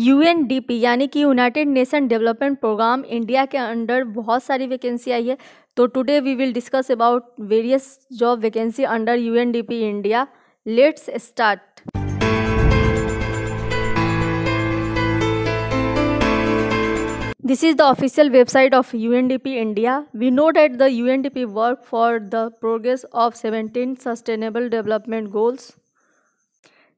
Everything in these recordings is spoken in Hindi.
यूएनडीपी यानी कि United Nation Development Programme India के अंडर बहुत सारी वैकेंसी आई है तो today we will discuss about various job vacancy under UNDP India let's start this is the official website of U N D P India we know that the U N D P work for the progress of seventeen sustainable development goals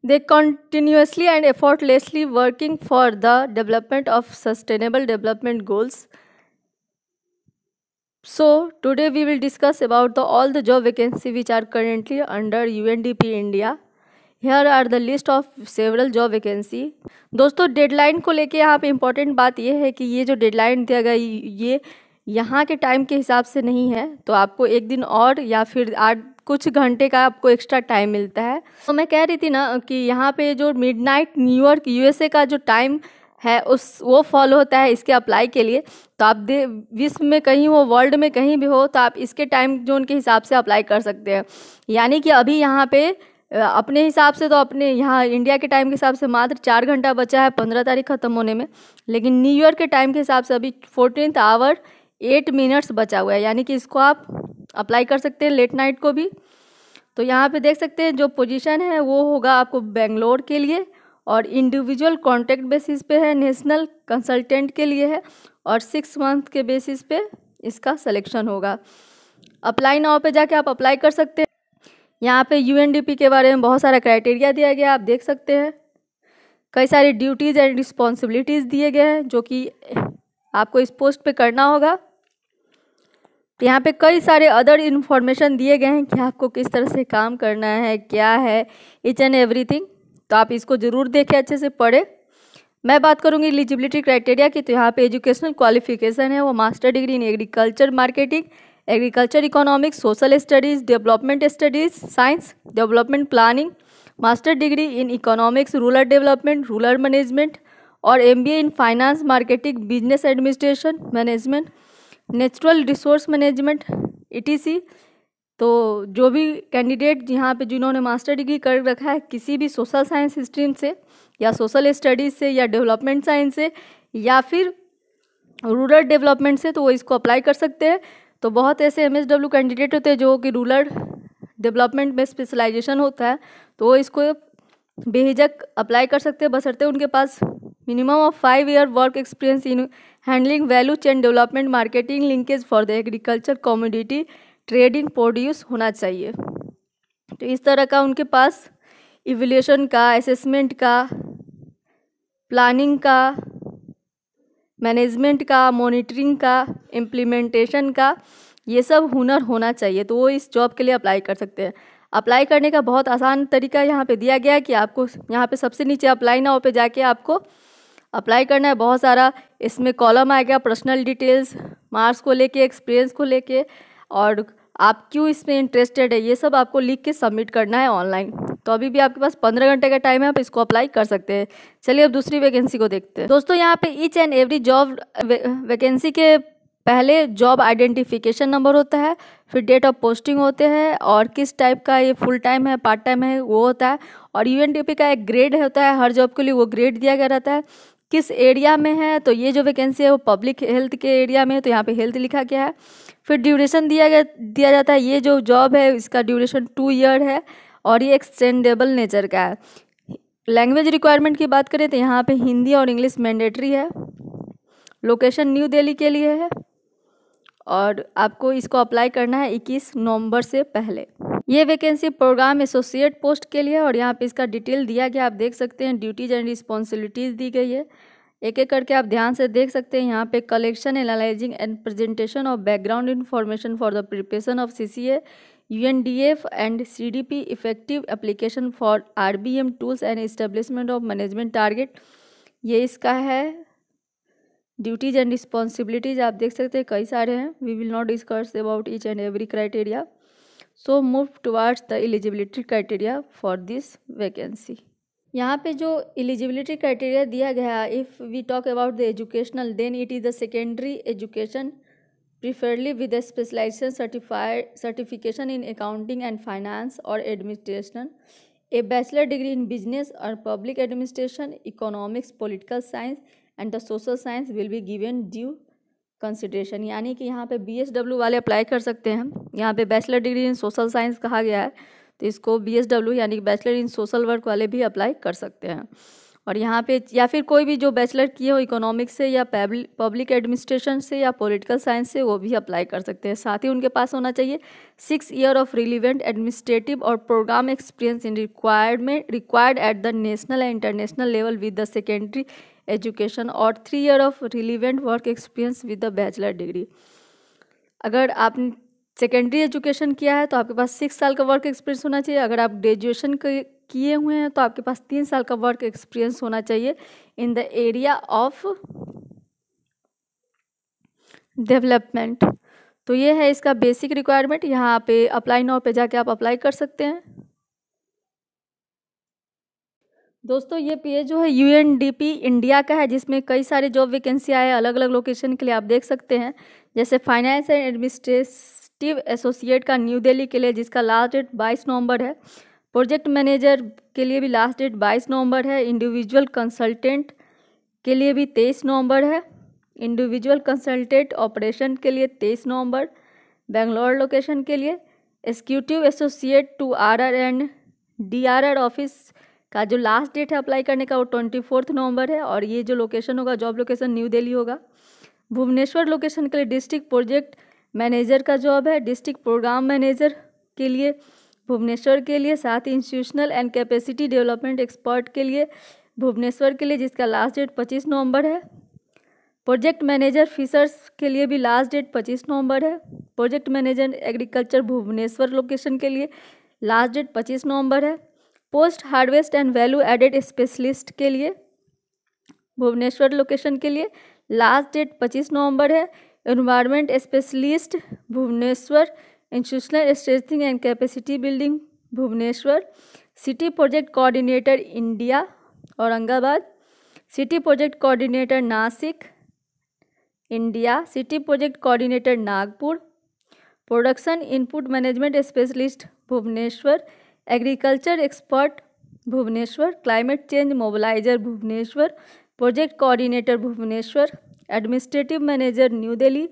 They continuously and effortlessly working for the development of sustainable development goals. So today we will discuss about the, all the job vacancy which are currently under UNDP India. here are the list of several job vacancy दोस्तों deadline को लेके यहाँ पे important बात यह है कि ये जो deadline दिया गया ये यहाँ के time के हिसाब से नहीं है तो आपको एक दिन और या फिर आठ कुछ घंटे का आपको एक्स्ट्रा टाइम मिलता है तो मैं कह रही थी ना कि यहाँ पे जो मिडनाइट न्यूयॉर्क यूएसए का जो टाइम है उस वो फॉलो होता है इसके अप्लाई के लिए तो आप दे विश्व में कहीं हो वर्ल्ड में कहीं भी हो तो आप इसके टाइम जोन के हिसाब से अप्लाई कर सकते हैं यानी कि अभी यहाँ पे अपने हिसाब से तो अपने यहाँ इंडिया के टाइम के हिसाब से मात्र चार घंटा बचा है पंद्रह तारीख खत्म होने में लेकिन न्यूयॉर्क के टाइम के हिसाब से अभी फोर्टीन आवर एट मिनट्स बचा हुआ है यानी कि इसको आप अप्लाई कर सकते हैं लेट नाइट को भी तो यहाँ पे देख सकते हैं जो पोजीशन है वो होगा आपको बेंगलोर के लिए और इंडिविजुअल कॉन्ट्रैक्ट बेसिस पे है नेशनल कंसल्टेंट के लिए है और सिक्स मंथ के बेसिस पे इसका सिलेक्शन होगा अप्लाई नाव पे जाके आप अप्लाई कर सकते हैं यहाँ पे यूएनडीपी के बारे में बहुत सारा क्राइटेरिया दिया गया आप देख सकते हैं कई सारी ड्यूटीज़ एंड रिस्पॉन्सिबिलिटीज़ दिए गए हैं जो कि आपको इस पोस्ट पर करना होगा यहाँ पे कई सारे अदर इन्फॉर्मेशन दिए गए हैं कि आपको किस तरह से काम करना है क्या है इच एंड एवरीथिंग तो आप इसको ज़रूर देखें अच्छे से पढ़े मैं बात करूँगी एलिजिबिलिटी क्राइटेरिया की तो यहाँ पे एजुकेशनल क्वालिफिकेशन है वो master degree in agriculture marketing agriculture economics social studies development studies science development planning master degree in economics rural development rural management और M in finance marketing business administration management natural resource management E e तो जो भी कैंडिडेट यहाँ पे जिन्होंने मास्टर डिग्री कर रखा है किसी भी सोशल साइंस स्ट्रीम से या सोशल स्टडीज़ से या डेवलपमेंट साइंस से या फिर रूरल डेवलपमेंट से तो वो इसको अप्लाई कर सकते हैं तो बहुत ऐसे एम कैंडिडेट होते हैं जो कि रूरल डेवलपमेंट में स्पेशलाइजेशन होता है तो वो इसको बेहिजक अप्लाई कर सकते हैं बसरते उनके पास minimum of five year work experience in handling value chain development marketing linkage for the agriculture commodity trading produce होना चाहिए तो इस तरह का उनके पास इवेल्यूशन का असेसमेंट का प्लानिंग का मैनेजमेंट का मॉनिटरिंग का इम्प्लीमेंटेशन का ये सब हुनर होना चाहिए तो वो इस जॉब के लिए अप्लाई कर सकते हैं अप्लाई करने का बहुत आसान तरीका यहाँ पे दिया गया है कि आपको यहाँ पे सबसे नीचे अप्लाई नाव पे जाके आपको अप्लाई करना है बहुत सारा इसमें कॉलम आएगा पर्सनल डिटेल्स मार्क्स को लेके एक्सपीरियंस को लेके और आप क्यों इसमें इंटरेस्टेड है ये सब आपको लिख के सबमिट करना है ऑनलाइन तो अभी भी आपके पास पंद्रह घंटे का टाइम है आप इसको अप्लाई कर सकते हैं चलिए अब दूसरी वैकेंसी को देखते हैं दोस्तों यहाँ पे each and every job vacancy के पहले जॉब आइडेंटिफिकेशन नंबर होता है फिर डेट ऑफ पोस्टिंग होते हैं और किस टाइप का ये फुल टाइम है पार्ट टाइम है वो होता है और यू का एक ग्रेड होता है हर जॉब के लिए वो ग्रेड दिया गया रहता है किस एरिया में है तो ये जो वैकेंसी है वो पब्लिक हेल्थ के एरिया में है तो यहाँ पे हेल्थ लिखा गया है फिर ड्यूरेशन दिया गया दिया जाता है ये जो जॉब है इसका ड्यूरेशन टू ईयर है और ये एक्सटेंडेबल नेचर का है लैंग्वेज रिक्वायरमेंट की बात करें तो यहाँ पे हिंदी और इंग्लिश मैंडेटरी है लोकेशन न्यू दिल्ली के लिए है और आपको इसको अप्लाई करना है इक्कीस नवम्बर से पहले ये वैकेंसी प्रोग्राम एसोसिएट पोस्ट के लिए और यहाँ पे इसका डिटेल दिया गया आप देख सकते हैं ड्यूटीज एंड रिस्पॉन्सिबिलिटीज़ दी गई है एक एक करके आप ध्यान से देख सकते हैं यहाँ पे collection analysing and presentation of background information for the preparation of C C A U N D F and C D P effective application for R B M tools and establishment of management target ये इसका है ड्यूटीज एंड रिस्पॉन्सिबिलिटीज आप देख सकते हैं कई सारे हैं we will not discuss about each and every criteria so move towards the eligibility criteria for this vacancy यहाँ पे जो एलिजिबिलिटी क्राइटेरिया दिया गया है if we talk about the educational then it is the secondary education preferably with specialisation certified certification in accounting and finance और administration a bachelor degree in business और public administration economics political science and the social science will be given due consideration यानी कि यहाँ पे बीएसडब्ल्यू वाले अप्लाई कर सकते हैं यहाँ पे bachelor degree in social science कहा गया है तो इसको बीएसडब्ल्यू यानी कि बैचलर इन सोशल वर्क वाले भी अप्लाई कर सकते हैं और यहाँ पे या फिर कोई भी जो बैचलर किए हो इकोनॉमिक्स से या पब्लिक एडमिनिस्ट्रेशन से या पॉलिटिकल साइंस से वो भी अप्लाई कर सकते हैं साथ ही उनके पास होना चाहिए six year of relevant administrative और प्रोग्राम एक्सपीरियंस इन रिक्वायर्ड में required at the national and international level with the secondary education और three year of relevant work experience with the bachelor degree अगर आपने सेकेंडरी एजुकेशन किया है तो आपके पास सिक्स साल का वर्क एक्सपीरियंस होना चाहिए अगर आप ग्रेजुएशन किए हुए हैं तो आपके पास तीन साल का वर्क एक्सपीरियंस होना चाहिए in the area of development तो ये है इसका बेसिक रिक्वायरमेंट यहाँ पे अप्लाई नाउ पे जाके आप अप्लाई कर सकते हैं दोस्तों ये पेज जो है यू इंडिया का है जिसमें कई सारे जॉब वैकेंसी आए अलग अलग लोकेशन के लिए आप देख सकते हैं जैसे फाइनेंस एंड एडमिनिस्ट्रेटिव एसोसिएट का न्यू दिल्ली के लिए जिसका लास्ट डेट बाईस नवंबर है प्रोजेक्ट मैनेजर के लिए भी लास्ट डेट बाईस नवंबर है इंडिविजुअल कंसल्टेंट के लिए भी तेईस नवम्बर है इंडिविजुअल कंसल्टेंट ऑपरेशन के लिए तेईस नवम्बर बेंगलोर लोकेशन के लिए executive associate to R R and D R R office का जो लास्ट डेट है अप्लाई करने का वो ट्वेंटी फोर्थ नवंबर है और ये जो लोकेशन होगा जॉब लोकेशन न्यू दिल्ली होगा भुवनेश्वर लोकेशन के लिए डिस्ट्रिक्ट प्रोजेक्ट मैनेजर का जॉब है डिस्ट्रिक्ट प्रोग्राम मैनेजर के लिए भुवनेश्वर के लिए साथ ही institutional and capacity development expert के लिए भुवनेश्वर के लिए जिसका लास्ट डेट पच्चीस नवंबर है प्रोजेक्ट मैनेजर फिशर्स के लिए भी लास्ट डेट पच्चीस नवंबर है project manager agriculture Bhubaneswar location के लिए लास्ट डेट पच्चीस नवंबर है post harvest and value added specialist के लिए भुवनेश्वर लोकेशन के लिए लास्ट डेट 25 नवंबर है environment specialist Bhubaneswar institutional stretching and capacity building Bhubaneswar city project coordinator India Aurangabad city project coordinator Nashik India city project coordinator Nagpur production input management specialist Bhubaneswar agriculture expert Bhubaneswar climate change mobiliser Bhubaneswar project coordinator Bhubaneswar administrative manager new Delhi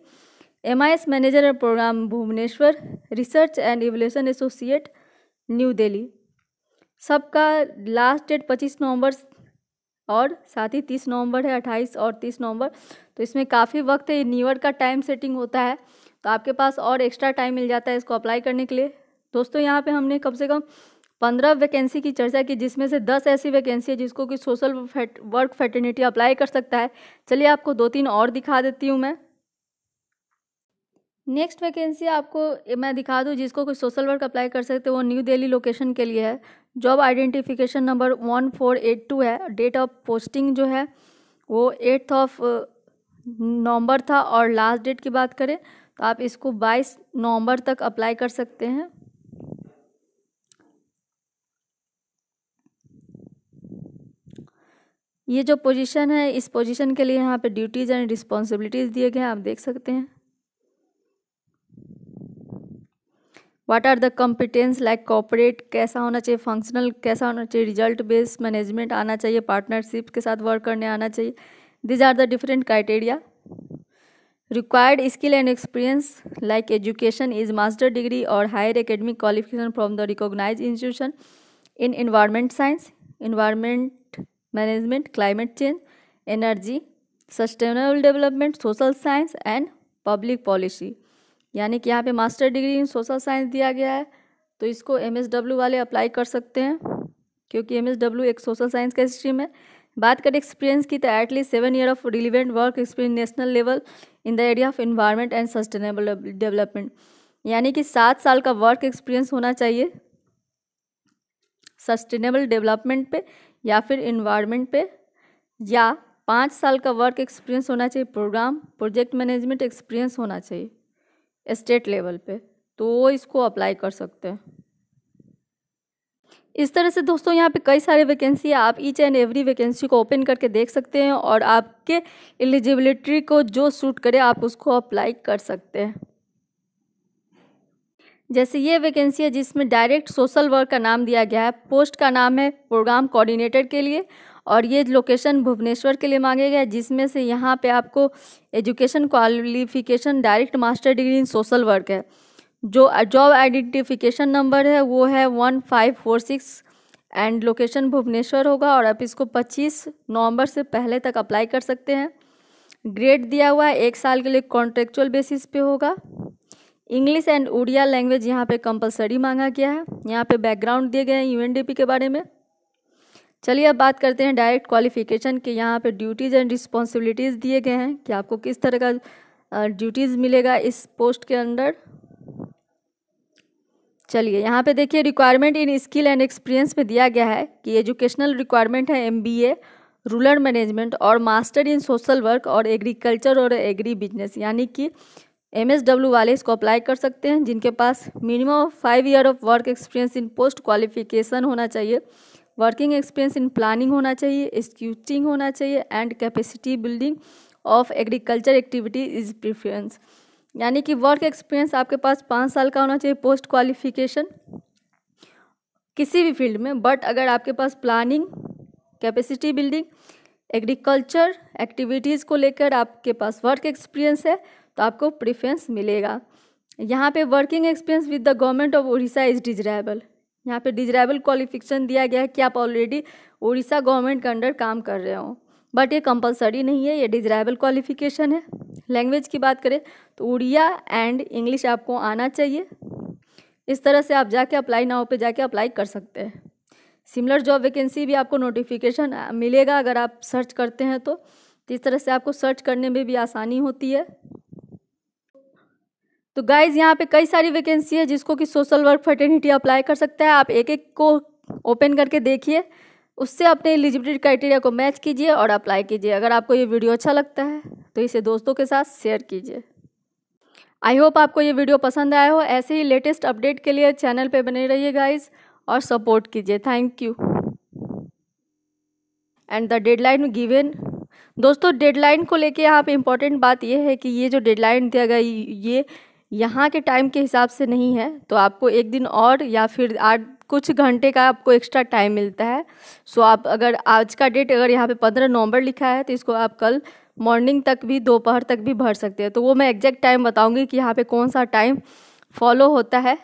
M I S manager programme Bhubaneswar research and evolution associate new Delhi सबका लास्ट डेट पच्चीस नवंबर और साथ ही तीस नवंबर है अट्ठाईस और तीस नवंबर तो इसमें काफ़ी वक्त है न्यू ईयर का टाइम सेटिंग होता है तो आपके पास और एक्स्ट्रा टाइम मिल जाता है इसको अप्लाई करने के लिए दोस्तों यहाँ पे हमने कम से कम पंद्रह वैकेंसी की चर्चा की जिसमें से दस ऐसी वैकेंसी है जिसको कि सोशल फेट, वर्क फैटर्निटी अप्लाई कर सकता है चलिए आपको दो तीन और दिखा देती हूँ मैं नेक्स्ट वैकेंसी आपको मैं दिखा दूँ जिसको कोई सोशल वर्क अप्लाई कर सकते हो वो न्यू दिल्ली लोकेशन के लिए है job identification number one four eight two है डेट ऑफ पोस्टिंग जो है वो एट्थ ऑफ नवंबर था और लास्ट डेट की बात करें तो आप इसको बाईस नवंबर तक अप्लाई कर सकते हैं ये जो पोजीशन है इस पोजीशन के लिए यहाँ पे ड्यूटीज एंड रिस्पॉन्सिबिलिटीज दिए गए हैं आप देख सकते हैं what are the competence like corporate कैसा होना चाहिए फंक्शनल कैसा होना चाहिए रिजल्ट बेस्ड मैनेजमेंट आना चाहिए पार्टनरशिप के साथ वर्क करने आना चाहिए these are the different criteria required skill and experience like education is master degree और higher academic qualification from the recognise institution in environment science environment management climate change energy sustainable development social science and public policy यानी कि यहाँ पे master degree in social science दिया गया है तो इसको एम वाले अप्लाई कर सकते हैं क्योंकि एम एक सोशल साइंस का स्ट्रीम है बात करें एक्सपीरियंस की तो at least seven year of relevant work experience national level in the area of environment and sustainable development यानी कि सात साल का वर्क एक्सपीरियंस होना चाहिए सस्टेनेबल डेवलपमेंट पे या फिर इन्वायरमेंट पे या पाँच साल का वर्क एक्सपीरियंस होना चाहिए प्रोग्राम प्रोजेक्ट मैनेजमेंट एक्सपीरियंस होना चाहिए स्टेट लेवल पे तो वो इसको अप्लाई कर सकते हैं इस तरह से दोस्तों यहाँ पे कई सारे वैकेंसी है आप ईच एंड एवरी वैकेंसी को ओपन करके देख सकते हैं और आपके एलिजिबिलिटी को जो सूट करे आप उसको अप्लाई कर सकते हैं जैसे ये वैकेंसी है जिसमें डायरेक्ट सोशल वर्क का नाम दिया गया है पोस्ट का नाम है प्रोग्राम कोऑर्डिनेटर के लिए और ये लोकेशन भुवनेश्वर के लिए मांगे गए जिसमें से यहाँ पे आपको education qualification direct master degree in social work है जो जॉब आइडेंटिफिकेशन नंबर है वो है one five four six and location Bhubaneswar होगा और आप इसको पच्चीस नवंबर से पहले तक अप्लाई कर सकते हैं ग्रेड दिया हुआ है एक साल के लिए कॉन्ट्रेक्चुअल बेसिस पे होगा इंग्लिश एंड उड़िया लैंग्वेज यहाँ पे कंपलसरी मांगा गया है यहाँ पे बैकग्राउंड दिए गए हैं यूएनडीपी के बारे में चलिए अब बात करते हैं डायरेक्ट क्वालिफिकेशन के यहाँ पे ड्यूटीज़ एंड रिस्पॉन्सिबिलिटीज़ दिए गए हैं कि आपको किस तरह का ड्यूटीज़ मिलेगा इस पोस्ट के अंडर चलिए यहाँ पे देखिए requirement in skill and experience में दिया गया है कि एजुकेशनल रिक्वायरमेंट है एम रूरल मैनेजमेंट और मास्टर इन सोशल वर्क और एग्रीकल्चर और एग्री बिजनेस यानी कि डब्ल्यू वाले इसको अप्लाई कर सकते हैं जिनके पास minimum five year of work experience in post qualification होना चाहिए वर्किंग एक्सपीरियंस इन प्लानिंग होना चाहिए एक्सिक्यूटिंग होना चाहिए and capacity building of agriculture activity is preference यानी कि वर्क एक्सपीरियंस आपके पास पाँच साल का होना चाहिए पोस्ट क्वालिफिकेशन किसी भी फील्ड में बट अगर आपके पास planning capacity building agriculture activities को लेकर आपके पास वर्क एक्सपीरियंस है तो आपको प्रिफ्रेंस मिलेगा यहाँ पे working experience with the government of Odisha is desirable यहाँ पे डिजराइबल क्वालिफिकेशन दिया गया है कि आप ऑलरेडी उड़ीसा गवर्नमेंट के अंडर काम कर रहे हो बट ये कंपलसरी नहीं है ये डिजराइबल क्वालिफिकेशन है लैंग्वेज की बात करें तो उड़िया एंड इंग्लिश आपको आना चाहिए इस तरह से आप जाके अप्लाई नाव पे जाके अप्लाई कर सकते हैं सिमिलर जॉब वैकेंसी भी आपको नोटिफिकेशन मिलेगा अगर आप सर्च करते हैं तो, तो इस तरह से आपको सर्च करने में भी आसानी होती है तो गाइज यहाँ पे कई सारी वैकेंसी है जिसको कि सोशल वर्क फर्टर्निटी अप्लाई कर सकता है आप एक एक को ओपन करके देखिए उससे अपने एलिजिबिलिटी क्राइटेरिया को मैच कीजिए और अप्लाई कीजिए अगर आपको ये वीडियो अच्छा लगता है तो इसे दोस्तों के साथ शेयर कीजिए आई होप आपको ये वीडियो पसंद आया हो ऐसे ही लेटेस्ट अपडेट के लिए चैनल पे बने रहिए गाइज और सपोर्ट कीजिए thank you and the deadline given दोस्तों डेडलाइन को लेके यहाँ पे इम्पोर्टेंट बात ये है कि ये जो डेडलाइन दिया गया ये यहाँ के टाइम के हिसाब से नहीं है तो आपको एक दिन और या फिर आठ कुछ घंटे का आपको एक्स्ट्रा टाइम मिलता है सो आप अगर आज का डेट अगर यहाँ पे पंद्रह नवंबर लिखा है तो इसको आप कल मॉर्निंग तक भी दोपहर तक भी भर सकते हैं तो वो मैं एग्जैक्ट टाइम बताऊँगी कि यहाँ पर कौन सा टाइम फॉलो होता है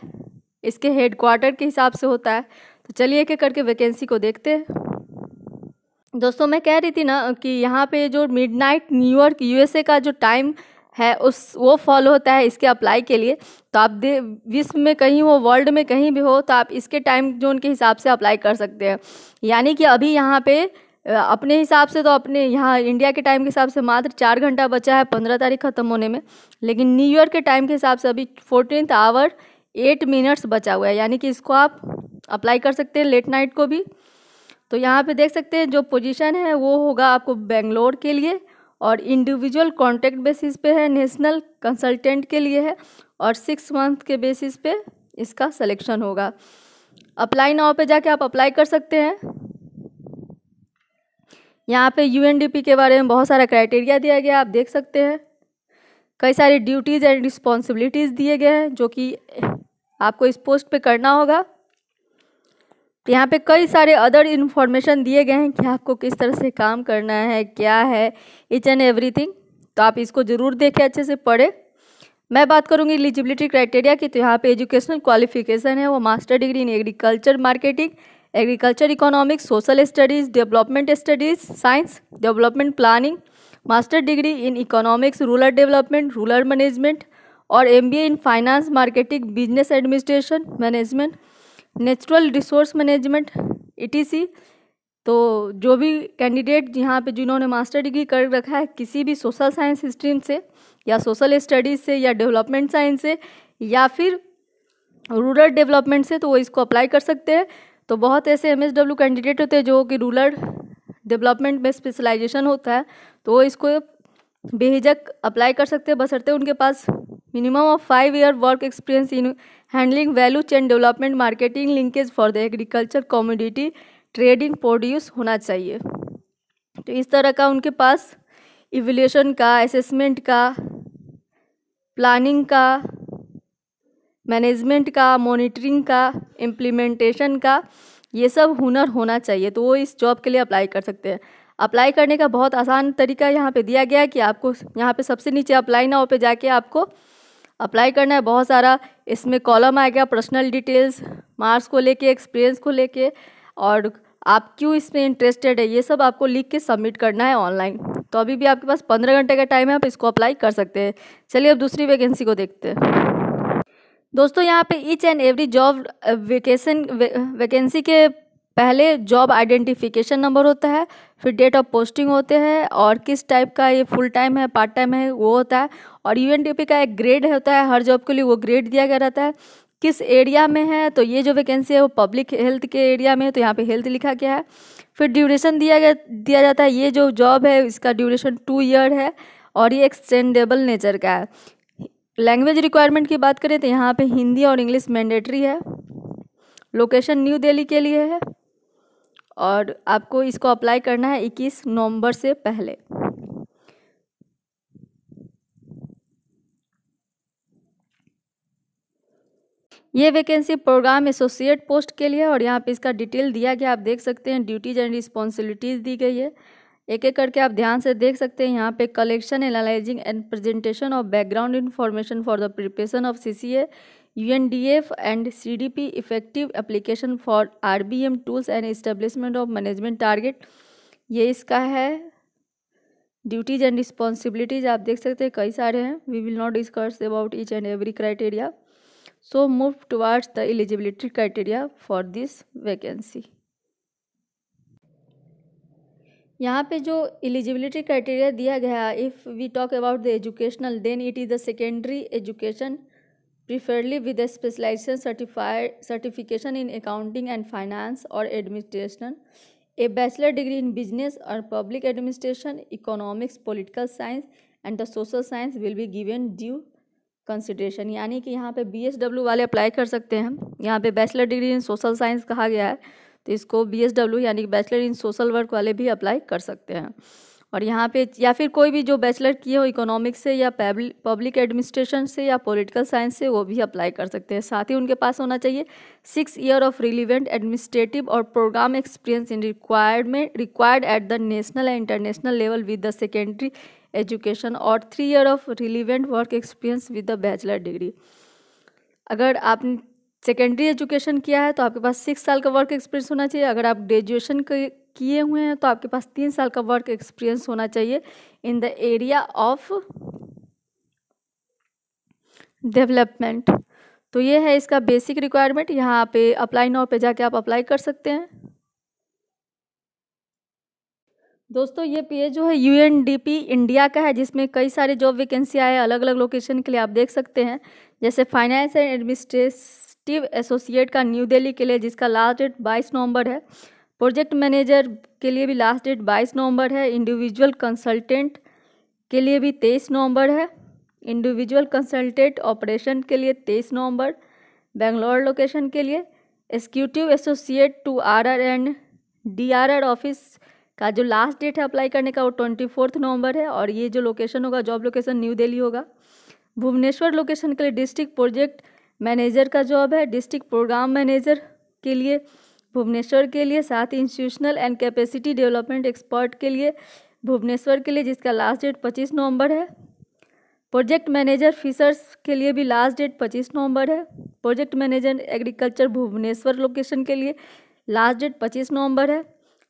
इसके हेड क्वार्टर के हिसाब से होता है तो चलिए एक एक करके वैकेंसी को देखते हैं दोस्तों मैं कह रही थी ना कि यहाँ पे जो मिडनाइट न्यूयॉर्क यूएसए का जो टाइम है उस वो फॉलो होता है इसके अप्लाई के लिए तो आप दे विश्व में कहीं हो वर्ल्ड में कहीं भी हो तो आप इसके टाइम जोन के हिसाब से अप्लाई कर सकते हैं यानी कि अभी यहाँ पे अपने हिसाब से तो अपने यहाँ इंडिया के टाइम के हिसाब से मात्र चार घंटा बचा है पंद्रह तारीख ख़त्म होने में लेकिन न्यूयॉर्क के टाइम के हिसाब से अभी फोर्टीन आवर एट मिनट्स बचा हुआ है यानी कि इसको आप अप्लाई कर सकते हैं लेट नाइट को भी तो यहाँ पे देख सकते हैं जो पोजीशन है वो होगा आपको बेंगलोर के लिए और इंडिविजुअल कॉन्ट्रैक्ट बेसिस पे है नेशनल कंसल्टेंट के लिए है और सिक्स मंथ के बेसिस पे इसका सिलेक्शन होगा अप्लाई नाव पे जाके आप अप्लाई कर सकते हैं यहाँ पे यूएनडीपी के बारे में बहुत सारा क्राइटेरिया दिया गया आप देख सकते हैं कई सारी ड्यूटीज़ एंड रिस्पॉन्सिबिलिटीज़ दिए गए हैं जो कि आपको इस पोस्ट पे करना होगा तो यहाँ पे कई सारे अदर इन्फॉर्मेशन दिए गए हैं कि आपको किस तरह से काम करना है क्या है इच एंड एवरीथिंग तो आप इसको ज़रूर देखें अच्छे से पढ़ें मैं बात करूँगी एलिजिबिलिटी क्राइटेरिया की तो यहाँ पे एजुकेशनल क्वालिफिकेशन है वो master degree in agriculture marketing agriculture economics social studies development studies science development planning master degree in economics rural development rural management और M in finance marketing business administration management natural resource management E e तो जो भी कैंडिडेट यहाँ पे जिन्होंने मास्टर डिग्री कर रखा है किसी भी सोशल साइंस स्ट्रीम से या सोशल स्टडीज़ से या डेवलपमेंट साइंस से या फिर रूरल डेवलपमेंट से तो वो इसको अप्लाई कर सकते हैं तो बहुत ऐसे एम कैंडिडेट होते हैं जो कि रूरल डेवलपमेंट में स्पेशलाइजेशन होता है तो वो इसको बेहिजक अप्लाई कर सकते हैं बसरते उनके पास minimum of 5 year work experience in handling value chain development marketing linkage for the agriculture commodity trading produce होना चाहिए तो इस तरह का उनके पास इवोल्यूशन का असेसमेंट का प्लानिंग का मैनेजमेंट का मॉनिटरिंग का इम्प्लीमेंटेशन का ये सब हुनर होना चाहिए तो वो इस जॉब के लिए अप्लाई कर सकते हैं अप्लाई करने का बहुत आसान तरीका यहाँ पे दिया गया है कि आपको यहाँ पे सबसे नीचे अप्लाई नाव पे जाके आपको अप्लाई करना है बहुत सारा इसमें कॉलम आ गया पर्सनल डिटेल्स मार्क्स को लेके एक्सपीरियंस को लेके और आप क्यों इसमें इंटरेस्टेड है ये सब आपको लिख के सबमिट करना है ऑनलाइन तो अभी भी आपके पास पंद्रह घंटे का टाइम है आप इसको अप्लाई कर सकते हैं चलिए अब दूसरी वैकेंसी को देखते हैं दोस्तों यहाँ पे each and every job vacation vacancy के पहले जॉब आइडेंटिफिकेशन नंबर होता है फिर डेट ऑफ पोस्टिंग होते हैं और किस टाइप का ये फुल टाइम है पार्ट टाइम है वो होता है और यू का एक ग्रेड होता है हर जॉब के लिए वो ग्रेड दिया गया रहता है किस एरिया में है तो ये जो वैकेंसी है वो पब्लिक हेल्थ के एरिया में है तो यहाँ पे हेल्थ लिखा गया है फिर ड्यूरेशन दिया गया दिया जाता है ये जो जॉब है इसका ड्यूरेशन टू ईयर है और ये एक्सटेंडेबल नेचर का है लैंग्वेज रिक्वायरमेंट की बात करें तो यहाँ पे हिंदी और इंग्लिश मैंडेटरी है लोकेशन न्यू दिल्ली के लिए है और आपको इसको अप्लाई करना है इक्कीस नवम्बर से पहले ये वैकेंसी प्रोग्राम एसोसिएट पोस्ट के लिए और यहाँ पे इसका डिटेल दिया गया आप देख सकते हैं ड्यूटीज एंड रिस्पॉन्सिबिलिटीज़ दी गई है एक एक करके आप ध्यान से देख सकते हैं यहाँ पे collection analysing and presentation of background information for the preparation of C C A U N D F and C D P effective application for R B M tools and establishment of management target ये इसका है ड्यूटीज एंड रिस्पॉन्सिबिलिटीज आप देख सकते हैं कई सारे हैं we will not discuss about each and every criteria so move towards the eligibility criteria for this vacancy यहाँ पे जो एलिजिबिलिटी क्राइटेरिया दिया गया if we talk about the educational then it is the secondary education preferably with specialisation certified certification in accounting and finance और administration a bachelor degree in business और public administration economics political science and the social science will be given due consideration यानी कि यहाँ पे बी वाले अप्लाई कर सकते हैं यहाँ पे bachelor degree in social science कहा गया है तो इसको बी यानी कि बैचलर इन सोशल वर्क वाले भी अप्लाई कर सकते हैं और यहाँ पे या फिर कोई भी जो बैचलर किए हो इकोनॉमिक्स से या पब्लिक एडमिनिस्ट्रेशन से या पॉलिटिकल साइंस से वो भी अप्लाई कर सकते हैं साथ ही उनके पास होना चाहिए six year of relevant administrative और प्रोग्राम एक्सपीरियंस इन रिक्वायर्ड में required at the national and international level with the secondary education और three year of relevant work experience with the bachelor degree अगर आपने सेकेंडरी एजुकेशन किया है तो आपके पास सिक्स साल का वर्क एक्सपीरियंस होना चाहिए अगर आप ग्रेजुएशन किए हुए हैं तो आपके पास तीन साल का वर्क एक्सपीरियंस होना चाहिए in the area of development तो ये है इसका बेसिक रिक्वायरमेंट यहाँ पे अप्लाई नाउ पे जाके आप अप्लाई कर सकते हैं दोस्तों ये पी जो है यू इंडिया का है जिसमें कई सारे जॉब वैकेंसी आए अलग अलग लोकेशन के लिए आप देख सकते हैं जैसे फाइनेंस एंड एडमिनिस्ट्रेटिव एसोसिएट का न्यू दिल्ली के लिए जिसका लास्ट डेट बाईस नवंबर है प्रोजेक्ट मैनेजर के लिए भी लास्ट डेट बाईस नवंबर है इंडिविजुअल कंसल्टेंट के लिए भी तेईस नवम्बर है इंडिविजुअल कंसल्टेंट ऑपरेशन के लिए तेईस नवम्बर बेंगलोर लोकेशन के लिए executive associate to R R and D R R office का जो लास्ट डेट है अप्लाई करने का वो ट्वेंटी फोर्थ नवंबर है और ये जो लोकेशन होगा जॉब लोकेशन न्यू दिल्ली होगा भुवनेश्वर लोकेशन के लिए डिस्ट्रिक्ट प्रोजेक्ट मैनेजर का जॉब है डिस्ट्रिक्ट प्रोग्राम मैनेजर के लिए भुवनेश्वर के लिए साथ ही institutional and capacity development expert के लिए भुवनेश्वर के लिए जिसका लास्ट डेट पच्चीस नवंबर है प्रोजेक्ट मैनेजर फिशर्स के लिए भी लास्ट डेट पच्चीस नवंबर है project manager agriculture Bhubaneswar location के लिए लास्ट डेट पच्चीस नवंबर है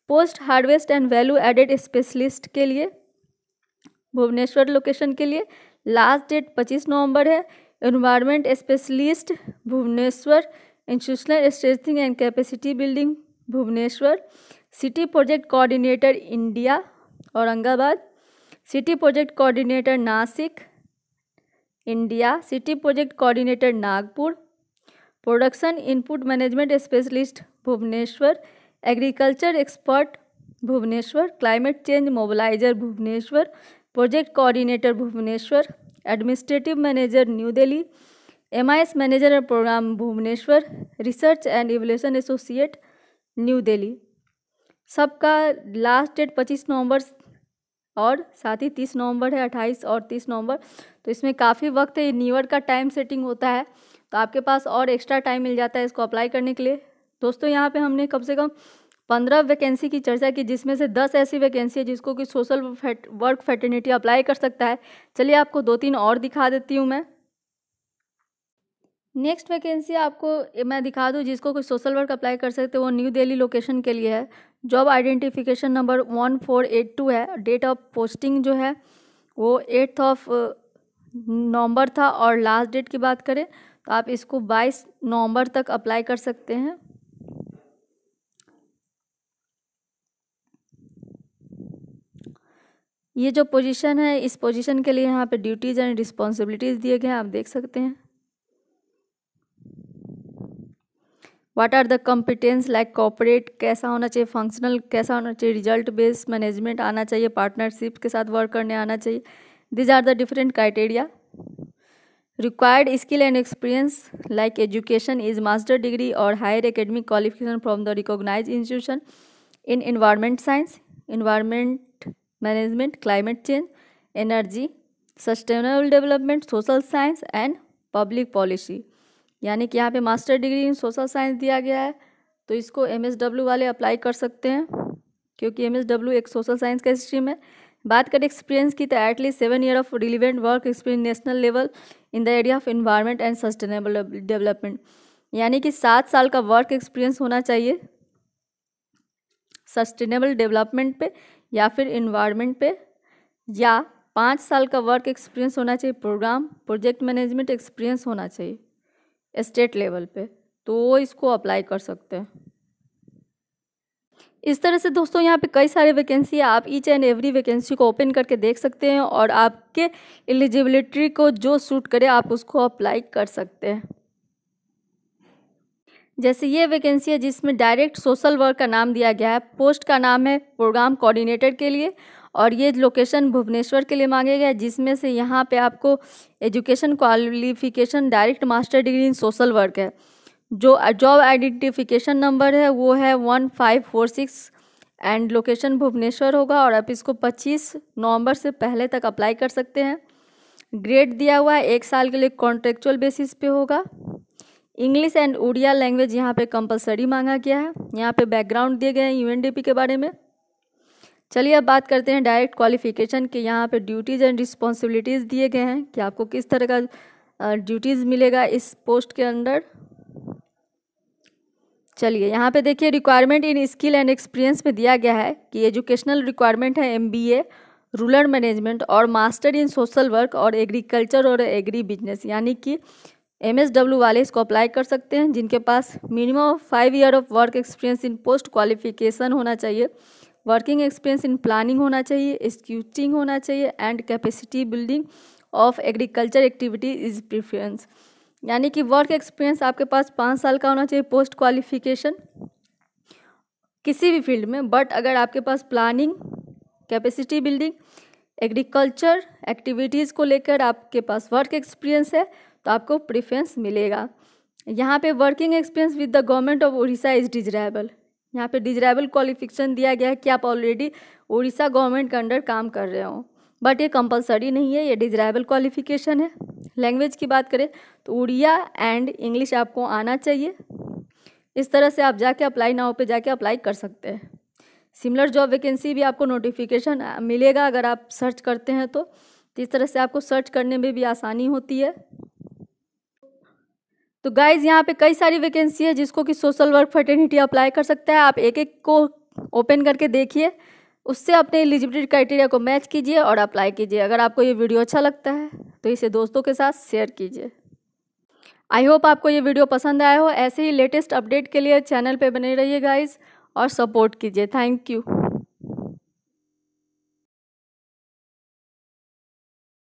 post harvest and value added specialist के लिए भुवनेश्वर लोकेशन के लिए लास्ट डेट 25 नवंबर है environment specialist Bhubaneswar institutional strengthening and capacity building Bhubaneswar city project coordinator India Aurangabad city project coordinator Nashik India city project coordinator Nagpur production input management specialist Bhubaneswar agriculture expert Bhubaneswar climate change mobiliser Bhubaneswar project coordinator Bhubaneswar administrative manager new Delhi M I S manager programme Bhubaneswar research and evolution associate new Delhi सबका लास्ट डेट पच्चीस नवंबर और साथ ही तीस नवंबर है अट्ठाईस और तीस नवंबर तो इसमें काफ़ी वक्त है न्यू ईयर का टाइम सेटिंग होता है तो आपके पास और एक्स्ट्रा टाइम मिल जाता है इसको अप्लाई करने के लिए दोस्तों यहाँ पे हमने कम से कम पंद्रह वैकेंसी की चर्चा की जिसमें से दस ऐसी वैकेंसी है जिसको कि सोशल फेट, वर्क फेटर्निटी अप्लाई कर सकता है चलिए आपको दो तीन और दिखा देती हूँ मैं नेक्स्ट वैकेंसी आपको मैं दिखा दूँ जिसको कोई सोशल वर्क अप्लाई कर सकते हो वो न्यू दिल्ली लोकेशन के लिए है job identification number one four eight two है डेट ऑफ पोस्टिंग जो है वो एट्थ ऑफ नवंबर था और लास्ट डेट की बात करें तो आप इसको बाईस नवंबर तक अप्लाई कर सकते हैं ये जो पोजीशन है इस पोजीशन के लिए यहाँ पे ड्यूटीज़ एंड रिस्पॉन्सिबिलिटीज़ दिए गए हैं आप देख सकते हैं what are the competence like corporate कैसा होना चाहिए फंक्शनल कैसा होना चाहिए रिजल्ट बेस्ड मैनेजमेंट आना चाहिए पार्टनरशिप के साथ वर्क करने आना चाहिए these are the different criteria required skill and experience like education is master degree और higher academic qualification from the recognise institution in environment science environment management climate change energy sustainable development social science and public policy यानी कि यहाँ पे master degree in social science दिया गया है तो इसको एम वाले अप्लाई कर सकते हैं क्योंकि एम एक सोशल साइंस का स्ट्रीम है बात करें एक्सपीरियंस की तो at least seven year of relevant work experience national level in the area of environment and sustainable development यानी कि सात साल का वर्क एक्सपीरियंस होना चाहिए सस्टेनेबल डेवलपमेंट पे या फिर इन्वायरमेंट पे या पाँच साल का वर्क एक्सपीरियंस होना चाहिए प्रोग्राम प्रोजेक्ट मैनेजमेंट एक्सपीरियंस होना चाहिए स्टेट लेवल पे तो वो इसको अप्लाई कर सकते हैं इस तरह से दोस्तों यहाँ पे कई सारे वैकेंसी है आप ईच एंड एवरी वैकेंसी को ओपन करके देख सकते हैं और आपके एलिजिबिलिटी को जो सूट करे आप उसको अप्लाई कर सकते हैं जैसे ये वैकेंसी है जिसमें डायरेक्ट सोशल वर्क का नाम दिया गया है पोस्ट का नाम है प्रोग्राम कोऑर्डिनेटर के लिए और ये लोकेशन भुवनेश्वर के लिए मांगे गए जिसमें से यहाँ पे आपको education qualification direct master degree in social work है जो जॉब आइडेंटिफिकेशन नंबर है वो है one five four six and location Bhubaneswar होगा और आप इसको पच्चीस नवंबर से पहले तक अप्लाई कर सकते हैं ग्रेड दिया हुआ है एक साल के लिए कॉन्ट्रेक्चुअल बेसिस पे होगा इंग्लिश एंड उड़िया लैंग्वेज यहाँ पे कंपलसरी मांगा गया है यहाँ पे बैकग्राउंड दिए गए हैं यूएनडीपी के बारे में चलिए अब बात करते हैं डायरेक्ट क्वालिफिकेशन के यहाँ पे ड्यूटीज़ एंड रिस्पॉन्सिबिलिटीज़ दिए गए हैं कि आपको किस तरह का ड्यूटीज़ मिलेगा इस पोस्ट के अंडर चलिए यहाँ पे देखिए requirement in skill and experience में दिया गया है कि एजुकेशनल रिक्वायरमेंट है एम रूरल मैनेजमेंट और मास्टर इन सोशल वर्क और एग्रीकल्चर और एग्री बिजनेस यानी कि एम वाले इसको अप्लाई कर सकते हैं जिनके पास minimum of five year of work experience in post qualification होना चाहिए वर्किंग एक्सपीरियंस इन प्लानिंग होना चाहिए एक्सिक्यूटिंग होना चाहिए and capacity building of agriculture activity is preference यानी कि वर्क एक्सपीरियंस आपके पास पाँच साल का होना चाहिए पोस्ट क्वालिफिकेशन किसी भी फील्ड में बट अगर आपके पास planning capacity building agriculture activities को लेकर आपके पास वर्क एक्सपीरियंस है तो आपको प्रिफ्रेंस मिलेगा यहाँ पे working experience with the government of Odisha is desirable यहाँ पे डिजराइबल क्वालिफिकेशन दिया गया है कि आप ऑलरेडी उड़ीसा गवर्नमेंट के अंडर काम कर रहे हो बट ये कंपलसरी नहीं है ये डिजराइबल क्वालिफिकेशन है लैंग्वेज की बात करें तो उड़िया एंड इंग्लिश आपको आना चाहिए इस तरह से आप जाके अप्लाई नाव पे जाके अप्लाई कर सकते हैं सिमिलर जॉब वैकेंसी भी आपको नोटिफिकेशन मिलेगा अगर आप सर्च करते हैं तो, तो इस तरह से आपको सर्च करने में भी आसानी होती है तो गाइज यहाँ पे कई सारी वैकेंसी है जिसको कि सोशल वर्क फर्टर्निटी अप्लाई कर सकता है आप एक एक को ओपन करके देखिए उससे अपने एलिजिबिलिटी क्राइटेरिया को मैच कीजिए और अप्लाई कीजिए अगर आपको ये वीडियो अच्छा लगता है तो इसे दोस्तों के साथ शेयर कीजिए आई होप आपको ये वीडियो पसंद आया हो ऐसे ही लेटेस्ट अपडेट के लिए चैनल पे बने रहिए गाइज और सपोर्ट कीजिए थैंक यू